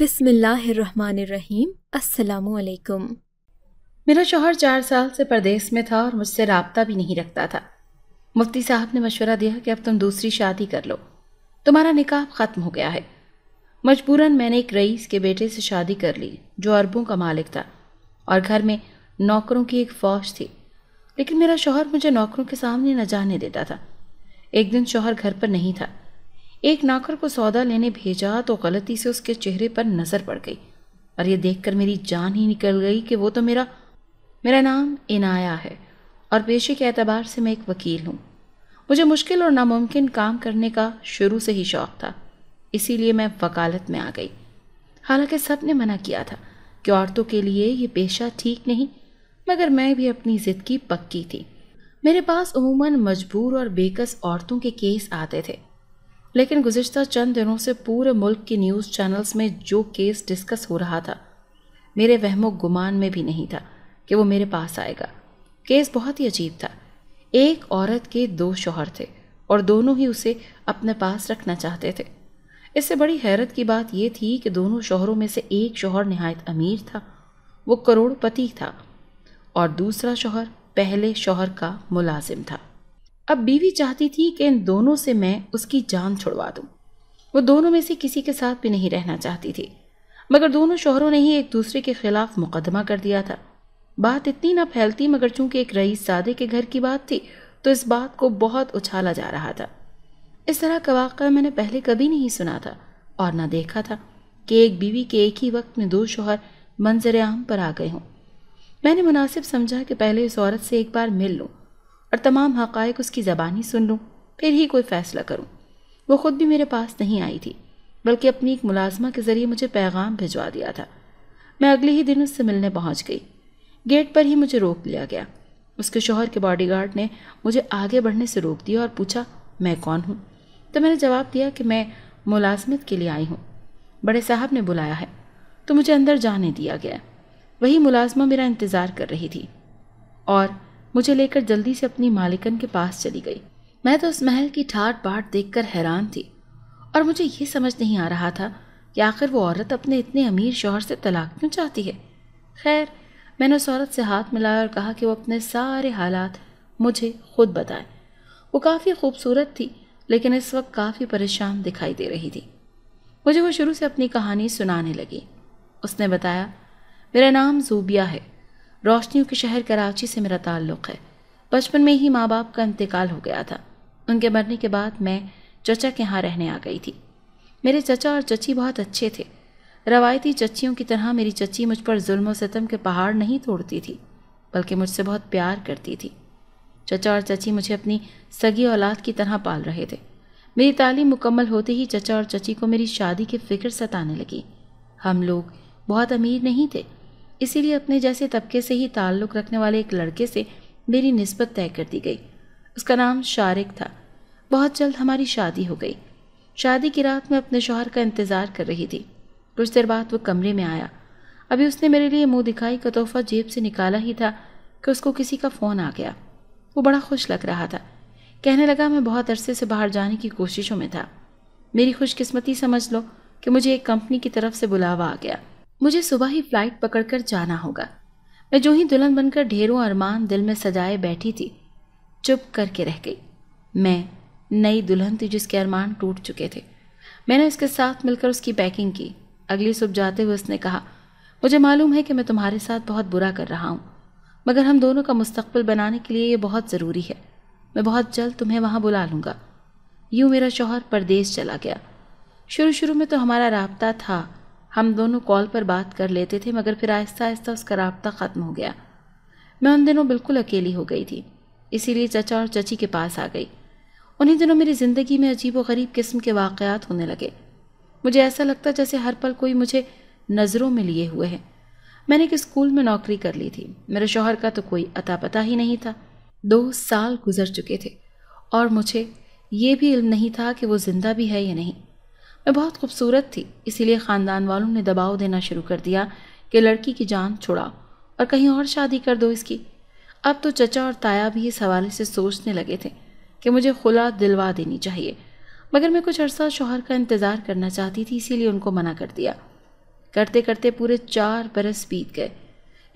बिसमीम् अलैकुम मेरा शोहर चार साल से परदेस में था और मुझसे रबता भी नहीं रखता था मुफ्ती साहब ने मशवरा दिया कि अब तुम दूसरी शादी कर लो तुम्हारा निकाह ख़त्म हो गया है मजबूरन मैंने एक रईस के बेटे से शादी कर ली जो अरबों का मालिक था और घर में नौकरों की एक फ़ौज थी लेकिन मेरा शोहर मुझे नौकरों के सामने न जाने देता था एक दिन शोहर घर पर नहीं था एक नाकर को सौदा लेने भेजा तो गलती से उसके चेहरे पर नज़र पड़ गई और ये देखकर मेरी जान ही निकल गई कि वो तो मेरा मेरा नाम इनाया है और पेशे के एतबार से मैं एक वकील हूँ मुझे मुश्किल और नामुमकिन काम करने का शुरू से ही शौक़ था इसीलिए मैं वकालत में आ गई हालांकि सब ने मना किया था कि औरतों के लिए ये पेशा ठीक नहीं मगर मैं भी अपनी ज़िद की पक्की थी मेरे पास उमूमन मजबूर और बेकस औरतों के केस आते थे लेकिन गुज्त चंद दिनों से पूरे मुल्क की न्यूज़ चैनल्स में जो केस डिस्कस हो रहा था मेरे वहमो गुमान में भी नहीं था कि वो मेरे पास आएगा केस बहुत ही अजीब था एक औरत के दो शोहर थे और दोनों ही उसे अपने पास रखना चाहते थे इससे बड़ी हैरत की बात यह थी कि दोनों शोहरों में से एक शोहर नहायत अमीर था वो करोड़पति था और दूसरा शोहर पहले शोहर का मुलाजिम था अब बीवी चाहती थी कि इन दोनों से मैं उसकी जान छुड़वा दूँ वो दोनों में से किसी के साथ भी नहीं रहना चाहती थी मगर दोनों शोहरों ने ही एक दूसरे के खिलाफ मुकदमा कर दिया था बात इतनी ना फैलती मगर चूंकि एक रईस सादे के घर की बात थी तो इस बात को बहुत उछाला जा रहा था इस तरह का वाक़ा मैंने पहले कभी नहीं सुना था और ना देखा था कि एक बीवी के एक ही वक्त में दो शोहर मंजर आम पर आ गए हों मैंने मुनासिब समझा कि पहले इस औरत से एक बार मिल लूँ और तमाम हक़ उसकी ज़बानी सुन लूँ फिर ही कोई फ़ैसला करूँ वो ख़ुद भी मेरे पास नहीं आई थी बल्कि अपनी एक मुलाजमा के ज़रिए मुझे पैगाम भिजवा दिया था मैं अगले ही दिन उससे मिलने पहुँच गई गेट पर ही मुझे रोक लिया गया उसके शोहर के बॉडीगार्ड ने मुझे आगे बढ़ने से रोक दिया और पूछा मैं कौन हूँ तो मैंने जवाब दिया कि मैं मुलाजमत के लिए आई हूँ बड़े साहब ने बुलाया है तो मुझे अंदर जाने दिया गया वही मुलाजमा मेरा इंतज़ार कर रही थी और मुझे लेकर जल्दी से अपनी मालिकन के पास चली गई मैं तो उस महल की ठाट बाट देख हैरान थी और मुझे ये समझ नहीं आ रहा था कि आखिर वो औरत अपने इतने अमीर शोहर से तलाक क्यों चाहती है खैर मैंने उस औरत से हाथ मिलाया और कहा कि वो अपने सारे हालात मुझे खुद बताए वो काफ़ी खूबसूरत थी लेकिन इस वक्त काफ़ी परेशान दिखाई दे रही थी मुझे वो शुरू से अपनी कहानी सुनाने लगी उसने बताया मेरा नाम जूबिया है रोशनियों के शहर कराची से मेरा ताल्लुक़ है बचपन में ही माँ बाप का इंतकाल हो गया था उनके मरने के बाद मैं चचा के यहाँ रहने आ गई थी मेरे चचा और चची बहुत अच्छे थे रवायती चचियों की तरह मेरी चची मुझ पर जुल्म सितम के पहाड़ नहीं तोड़ती थी बल्कि मुझसे बहुत प्यार करती थी चचा और चची मुझे अपनी सगी औलाद की तरह पाल रहे थे मेरी तालीम मुकम्मल होते ही चचा और चची को मेरी शादी की फ़िक्र सताने लगी हम लोग बहुत अमीर नहीं थे इसीलिए अपने जैसे तबके से ही ताल्लुक़ रखने वाले एक लड़के से मेरी नस्बत तय कर दी गई उसका नाम शारिक था बहुत जल्द हमारी शादी हो गई शादी की रात मैं अपने शोहर का इंतज़ार कर रही थी कुछ देर बाद वो कमरे में आया अभी उसने मेरे लिए मुंह दिखाई का तोहफा जेब से निकाला ही था कि उसको किसी का फ़ोन आ गया वो बड़ा खुश लग रहा था कहने लगा मैं बहुत अरसे से बाहर जाने की कोशिशों में था मेरी खुशकिस्मती समझ लो कि मुझे एक कंपनी की तरफ से बुलावा आ गया मुझे सुबह ही फ्लाइट पकड़कर जाना होगा मैं जो ही दुल्हन बनकर ढेरों अरमान दिल में सजाए बैठी थी चुप करके रह गई मैं नई दुल्हन थी जिसके अरमान टूट चुके थे मैंने उसके साथ मिलकर उसकी पैकिंग की अगली सुबह जाते हुए उसने कहा मुझे मालूम है कि मैं तुम्हारे साथ बहुत बुरा कर रहा हूँ मगर हम दोनों का मुस्तकबिल बनाने के लिए ये बहुत ज़रूरी है मैं बहुत जल्द तुम्हें वहाँ बुला लूँगा यूँ मेरा शोहर परदेश चला गया शुरू शुरू में तो हमारा रबता था हम दोनों कॉल पर बात कर लेते थे मगर फिर आहिस्ता आहिस्ता उसका रबता ख़त्म हो गया मैं उन दिनों बिल्कुल अकेली हो गई थी इसीलिए चचा और चची के पास आ गई उन्हीं दिनों मेरी ज़िंदगी में अजीब व गरीब किस्म के वाक़ात होने लगे मुझे ऐसा लगता जैसे हर पल कोई मुझे नज़रों में लिए हुए हैं मैंने एक स्कूल में नौकरी कर ली थी मेरे शोहर का तो कोई अता पता ही नहीं था दो साल गुजर चुके थे और मुझे ये भी इल्म नहीं था कि वो ज़िंदा भी है या नहीं वह बहुत खूबसूरत थी इसीलिए ख़ानदान वालों ने दबाव देना शुरू कर दिया कि लड़की की जान छुड़ा और कहीं और शादी कर दो इसकी अब तो चचा और ताया भी इस हवाले से सोचने लगे थे कि मुझे खुला दिलवा देनी चाहिए मगर मैं कुछ अरसा शोहर का इंतज़ार करना चाहती थी इसीलिए उनको मना कर दिया करते करते पूरे चार बरस बीत गए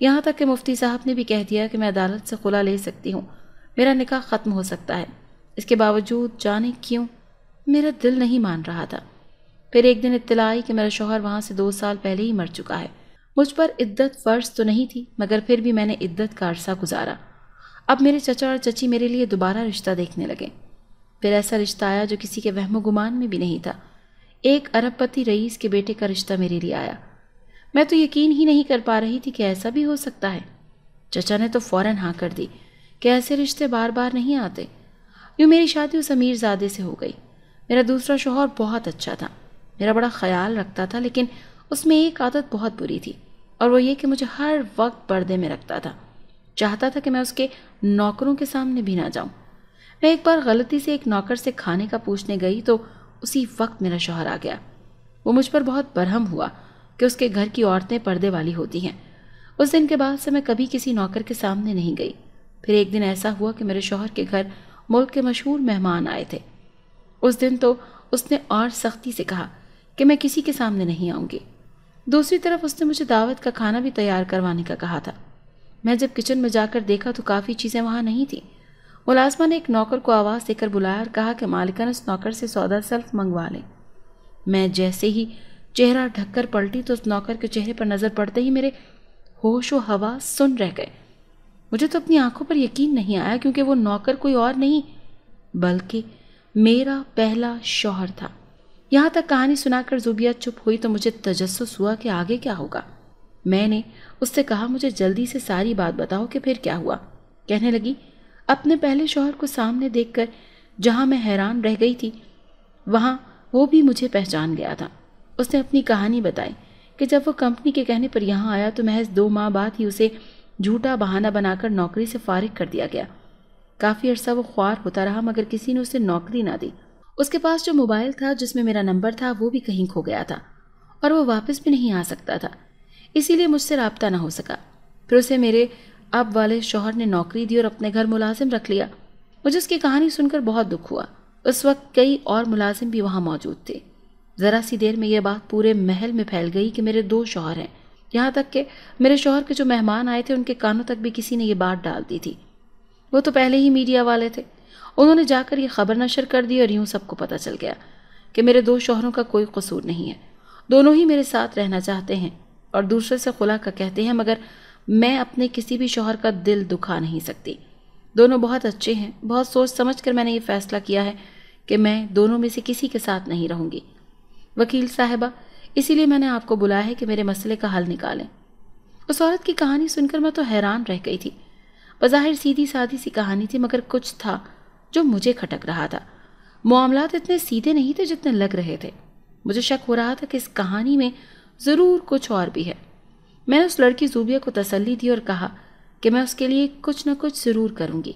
यहाँ तक कि मुफ्ती साहब ने भी कह दिया कि मैं अदालत से खुला ले सकती हूँ मेरा निकाह ख़त्म हो सकता है इसके बावजूद जाने क्यों मेरा दिल नहीं मान रहा था फिर एक दिन इतला आई कि मेरा शोहर वहाँ से दो साल पहले ही मर चुका है मुझ पर इद्दत फ़र्ज तो नहीं थी मगर फिर भी मैंने इद्दत का अरसा गुजारा अब मेरे चचा और चची मेरे लिए दोबारा रिश्ता देखने लगे फिर ऐसा रिश्ता आया जो किसी के वहमो गुमान में भी नहीं था एक अरबपति रईस के बेटे का रिश्ता मेरे लिए आया मैं तो यकीन ही नहीं कर पा रही थी कि ऐसा भी हो सकता है चचा ने तो फ़ौर हाँ कर दी कि ऐसे रिश्ते बार बार नहीं आते यूँ मेरी शादी उस अमीरजादे से हो गई मेरा दूसरा शोहर बहुत अच्छा था मेरा बड़ा ख्याल रखता था लेकिन उसमें एक आदत बहुत बुरी थी और वो ये कि मुझे हर वक्त पर्दे में रखता था चाहता था कि मैं उसके नौकरों के सामने भी ना जाऊं मैं एक बार गलती से एक नौकर से खाने का पूछने गई तो उसी वक्त मेरा शोहर आ गया वो मुझ पर बहुत बरहम हुआ कि उसके घर की औरतें पर्दे वाली होती हैं उस दिन के बाद से मैं कभी किसी नौकर के सामने नहीं गई फिर एक दिन ऐसा हुआ कि मेरे शोहर के घर मुल्क के मशहूर मेहमान आए थे उस दिन तो उसने और सख्ती से कहा कि मैं किसी के सामने नहीं आऊँगी दूसरी तरफ उसने मुझे दावत का खाना भी तैयार करवाने का कहा था मैं जब किचन में जाकर देखा तो काफ़ी चीज़ें वहाँ नहीं थी मुलाजमा ने एक नौकर को आवाज़ देकर बुलाया और कहा कि मालिका ने उस नौकर से सौदा सेल्फ मंगवा लें मैं जैसे ही चेहरा ढककर पलटी तो उस नौकर के चेहरे पर नज़र पड़ते ही मेरे होश व हवा सुन रह गए मुझे तो अपनी आंखों पर यकीन नहीं आया क्योंकि वो नौकर कोई और नहीं बल्कि मेरा पहला शौहर था यहाँ तक कहानी सुनाकर जुबिया चुप हुई तो मुझे तजस्स हुआ कि आगे क्या होगा मैंने उससे कहा मुझे जल्दी से सारी बात बताओ कि फिर क्या हुआ कहने लगी अपने पहले शोहर को सामने देखकर जहाँ मैं हैरान रह गई थी वहाँ वो भी मुझे पहचान गया था उसने अपनी कहानी बताई कि जब वो कंपनी के कहने पर यहाँ आया तो महज दो माह बाद ही उसे झूठा बहाना बनाकर नौकरी से फारिग कर दिया गया काफ़ी अरसा वो ख्वार होता रहा मगर किसी ने उसे नौकरी ना दी उसके पास जो मोबाइल था जिसमें मेरा नंबर था वो भी कहीं खो गया था और वो वापस भी नहीं आ सकता था इसीलिए मुझसे रबता ना हो सका फिर उसे मेरे अब वाले शोहर ने नौकरी दी और अपने घर मुलाजिम रख लिया मुझे उसकी कहानी सुनकर बहुत दुख हुआ उस वक्त कई और मुलाजिम भी वहाँ मौजूद थे ज़रा सी देर में यह बात पूरे महल में फैल गई कि मेरे दो शोहर हैं यहाँ तक कि मेरे शोहर के जो मेहमान आए थे उनके कानों तक भी किसी ने ये बात डाल दी थी वो तो पहले ही मीडिया वाले थे उन्होंने जाकर यह खबर नशर कर दी और यूँ सबको पता चल गया कि मेरे दो शोहरों का कोई कसूर नहीं है दोनों ही मेरे साथ रहना चाहते हैं और दूसरे से खुला का कहते हैं मगर मैं अपने किसी भी शोहर का दिल दुखा नहीं सकती दोनों बहुत अच्छे हैं बहुत सोच समझ कर मैंने ये फ़ैसला किया है कि मैं दोनों में से किसी के साथ नहीं रहूँगी वकील साहबा इसीलिए मैंने आपको बुलाया है कि मेरे मसले का हल निकालें उस औरत की कहानी सुनकर मैं तो हैरान रह गई थी बज़ाहिर सीधी सादी सी कहानी थी मगर कुछ था जो मुझे खटक रहा था मामला इतने सीधे नहीं थे जितने लग रहे थे मुझे शक हो रहा था कि इस कहानी में ज़रूर कुछ और भी है मैंने उस लड़की जूबिया को तसल्ली दी और कहा कि मैं उसके लिए कुछ ना कुछ ज़रूर करूँगी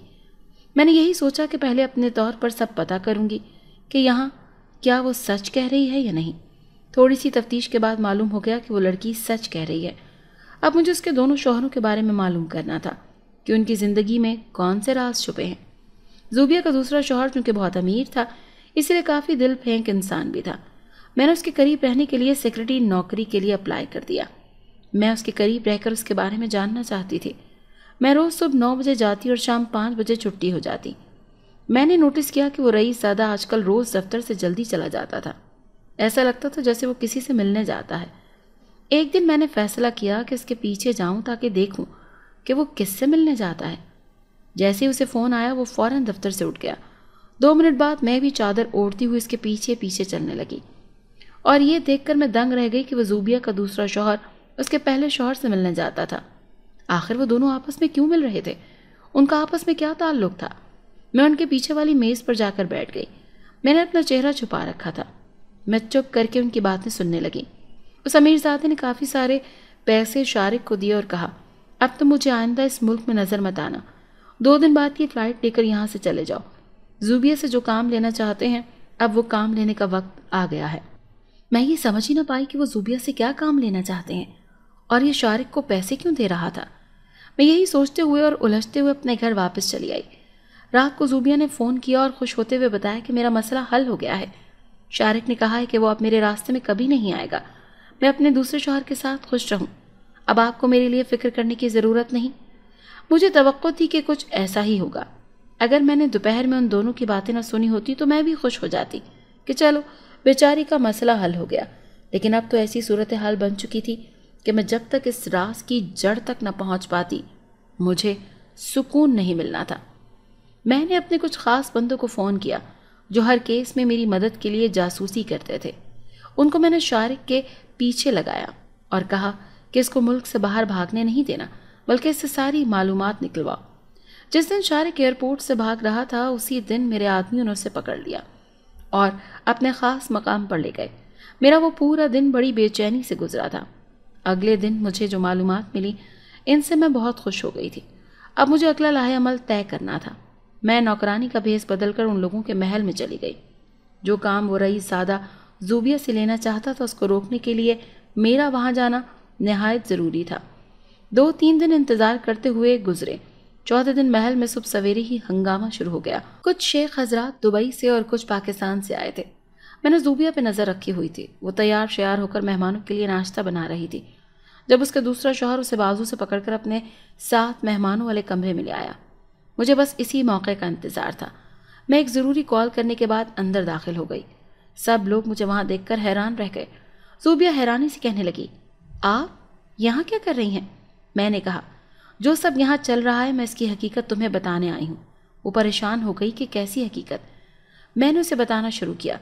मैंने यही सोचा कि पहले अपने तौर पर सब पता करूँगी कि यहाँ क्या वो सच कह रही है या नहीं थोड़ी सी तफ्तीश के बाद मालूम हो गया कि वो लड़की सच कह रही है अब मुझे उसके दोनों शोहरों के बारे में मालूम करना था कि उनकी ज़िंदगी में कौन से राज छुपे हैं जूबिया का दूसरा शोहर चूंकि बहुत अमीर था इसलिए काफ़ी दिल फेंक इंसान भी था मैंने उसके करीब रहने के लिए सेक्रेटरी नौकरी के लिए अप्लाई कर दिया मैं उसके करीब रहकर उसके बारे में जानना चाहती थी मैं रोज़ सुबह नौ बजे जाती और शाम पाँच बजे छुट्टी हो जाती मैंने नोटिस किया कि वो रईस ज़्यादा आजकल रोज़ दफ्तर से जल्दी चला जाता था ऐसा लगता था जैसे वो किसी से मिलने जाता है एक दिन मैंने फैसला किया कि उसके पीछे जाऊं ताकि देखूं कि वो किससे मिलने जाता है जैसे ही उसे फ़ोन आया वो फ़ौरन दफ्तर से उठ गया दो मिनट बाद मैं भी चादर ओढ़ती हुई इसके पीछे पीछे चलने लगी और ये देख मैं दंग रह गई कि वह जूबिया का दूसरा शोहर उसके पहले शोहर से मिलने जाता था आखिर वो दोनों आपस में क्यों मिल रहे थे उनका आपस में क्या ताल्लुक था मैं उनके पीछे वाली मेज़ पर जाकर बैठ गई मैंने अपना चेहरा छुपा रखा था मैं चुप करके उनकी बातें सुनने लगी उस अमीरजादे ने काफ़ी सारे पैसे शारिक को दिए और कहा अब तो मुझे आइंदा इस मुल्क में नज़र मत आना दो दिन बाद की फ़्लाइट लेकर यहाँ से चले जाओ जूबिया से जो काम लेना चाहते हैं अब वो काम लेने का वक्त आ गया है मैं ये समझ ही ना पाई कि वो जूबिया से क्या काम लेना चाहते हैं और ये शारिक को पैसे क्यों दे रहा था मैं यही सोचते हुए और उलझते हुए अपने घर वापस चली आई रात को जूबिया ने फ़ोन किया और खुश होते हुए बताया कि मेरा मसला हल हो गया है शारिक ने कहा है कि वो अब मेरे रास्ते में कभी नहीं आएगा मैं अपने दूसरे शोहर के साथ खुश रहूँ अब आपको मेरे लिए फ़िक्र करने की ज़रूरत नहीं मुझे तो थी कि कुछ ऐसा ही होगा अगर मैंने दोपहर में उन दोनों की बातें ना सुनी होती तो मैं भी खुश हो जाती कि चलो बेचारी का मसला हल हो गया लेकिन अब तो ऐसी सूरत हाल बन चुकी थी कि मैं जब तक इस रास की जड़ तक न पहुंच पाती मुझे सुकून नहीं मिलना था मैंने अपने कुछ ख़ास बंदों को फ़ोन किया जो हर केस में मेरी मदद के लिए जासूसी करते थे उनको मैंने शारिक के पीछे लगाया और कहा कि इसको मुल्क से बाहर भागने नहीं देना बल्कि इससे सारी मालूम निकलवाओ जिस दिन शारिक एयरपोर्ट से भाग रहा था उसी दिन मेरे आदमियों ने उसे पकड़ लिया और अपने ख़ास मकाम पर ले गए मेरा वो पूरा दिन बड़ी बेचैनी से गुजरा था अगले दिन मुझे जो मालूम मिली इनसे मैं बहुत खुश हो गई थी अब मुझे अगला लाहेमल तय करना था मैं नौकरानी का भेस बदल कर उन लोगों के महल में चली गई जो काम वो रही सादा जूबिया से लेना चाहता था उसको रोकने के लिए मेरा वहाँ जाना नहायत ज़रूरी था दो तीन दिन इंतजार करते हुए गुजरे चौथे दिन महल में सुबह सवेरे ही हंगामा शुरू हो गया कुछ शेख हजरा दुबई से और कुछ पाकिस्तान से आए थे मैंने जूबिया पे नज़र रखी हुई थी वो तैयार श्यार होकर मेहमानों के लिए नाश्ता बना रही थी जब उसका दूसरा शोहर उसे बाजू से पकड़कर अपने साथ मेहमानों वाले कमरे में ले आया मुझे बस इसी मौके का इंतज़ार था मैं एक ज़रूरी कॉल करने के बाद अंदर दाखिल हो गई सब लोग मुझे वहाँ देखकर हैरान रह गए जूबिया हैरानी से कहने लगी आप यहाँ क्या कर रही हैं मैंने कहा जो सब यहाँ चल रहा है मैं इसकी हकीकत तुम्हें बताने आई हूँ वो परेशान हो गई कि कैसी हकीकत मैंने उसे बताना शुरू किया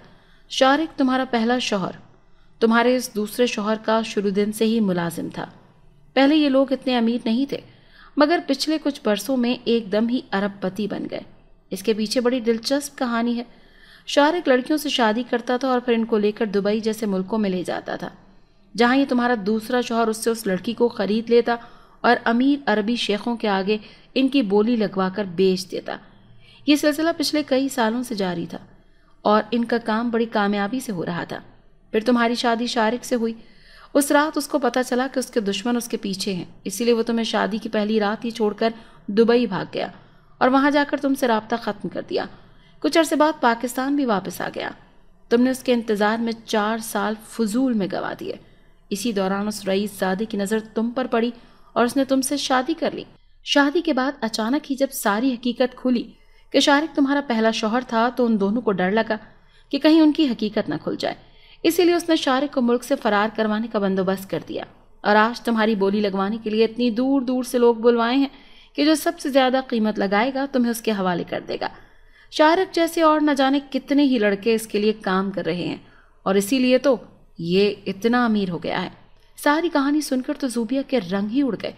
शारिक तुम्हारा पहला शोहर तुम्हारे इस दूसरे शोहर का शुरू दिन से ही मुलाजिम था पहले ये लोग इतने अमीर नहीं थे मगर पिछले कुछ बरसों में एकदम ही अरबपति बन गए इसके पीछे बड़ी दिलचस्प कहानी है शारिक लड़कियों से शादी करता था और फिर इनको लेकर दुबई जैसे मुल्कों में ले जाता था जहाँ ये तुम्हारा दूसरा शोहर उससे उस लड़की को ख़रीद लेता और अमीर अरबी शेखों के आगे इनकी बोली लगवा कर बेच देता ये सिलसिला पिछले कई सालों से जारी था और इनका काम बड़ी कामयाबी से हो रहा था फिर तुम्हारी शादी शारिक से हुई उस रात उसको पता चला कि उसके दुश्मन उसके पीछे हैं इसीलिए वो तुम्हें शादी की पहली रात ही छोड़कर दुबई भाग गया और वहाँ जाकर तुमसे रबता ख़त्म कर दिया कुछ अरसे बाद पाकिस्तान भी वापस आ गया तुमने उसके इंतज़ार में चार साल फजूल में गवा दिए इसी दौरान उस रईस सादे की नज़र तुम पर पड़ी और उसने तुमसे शादी कर ली शादी के बाद अचानक ही जब सारी हकीकत खुली कि शारिक तुम्हारा पहला शोहर था तो उन दोनों को डर लगा कि कहीं उनकी हकीकत ना खुल जाए इसीलिए उसने शारिक को मुल्क से फरार करवाने का बंदोबस्त कर दिया और आज तुम्हारी बोली लगवाने के लिए इतनी दूर दूर से लोग बुलवाए हैं कि जो सबसे ज़्यादा कीमत लगाएगा तुम्हें उसके हवाले कर देगा शारक जैसे और न जाने कितने ही लड़के इसके लिए काम कर रहे हैं और इसीलिए तो ये इतना अमीर हो गया है सारी कहानी सुनकर तो जूबिया के रंग ही उड़ गए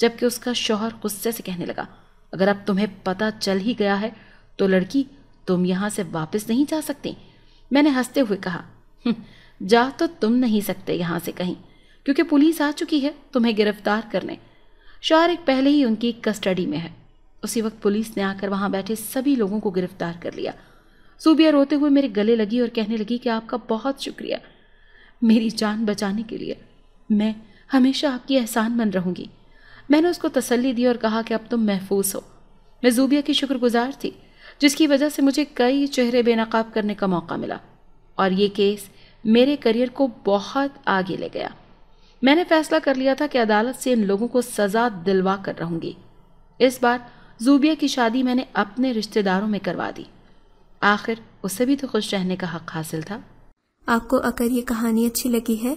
जबकि उसका शौहर गुस्से से कहने लगा अगर अब तुम्हें पता चल ही गया है तो लड़की तुम यहां से वापस नहीं जा सकती मैंने हंसते हुए कहा हम्म, जा तो तुम नहीं सकते यहां से कहीं क्योंकि पुलिस आ चुकी है तुम्हें गिरफ्तार करने शौहर एक पहले ही उनकी कस्टडी में है उसी वक्त पुलिस ने आकर वहां बैठे सभी लोगों को गिरफ्तार कर लिया सूबिया रोते हुए मेरे गले लगी और कहने लगी कि आपका बहुत शुक्रिया मेरी जान बचाने के लिए मैं हमेशा आपकी एहसान मन रहूँगी मैंने उसको तसल्ली दी और कहा कि अब तुम महफूज हो मैं जूबिया की शुक्रगुजार थी जिसकी वजह से मुझे कई चेहरे बेनकाब करने का मौका मिला और ये केस मेरे करियर को बहुत आगे ले गया मैंने फैसला कर लिया था कि अदालत से इन लोगों को सज़ा दिलवा कर रहूँगी इस बार जूबिया की शादी मैंने अपने रिश्तेदारों में करवा दी आखिर उसे भी तो खुश रहने का हक हासिल था आपको अगर ये कहानी अच्छी लगी है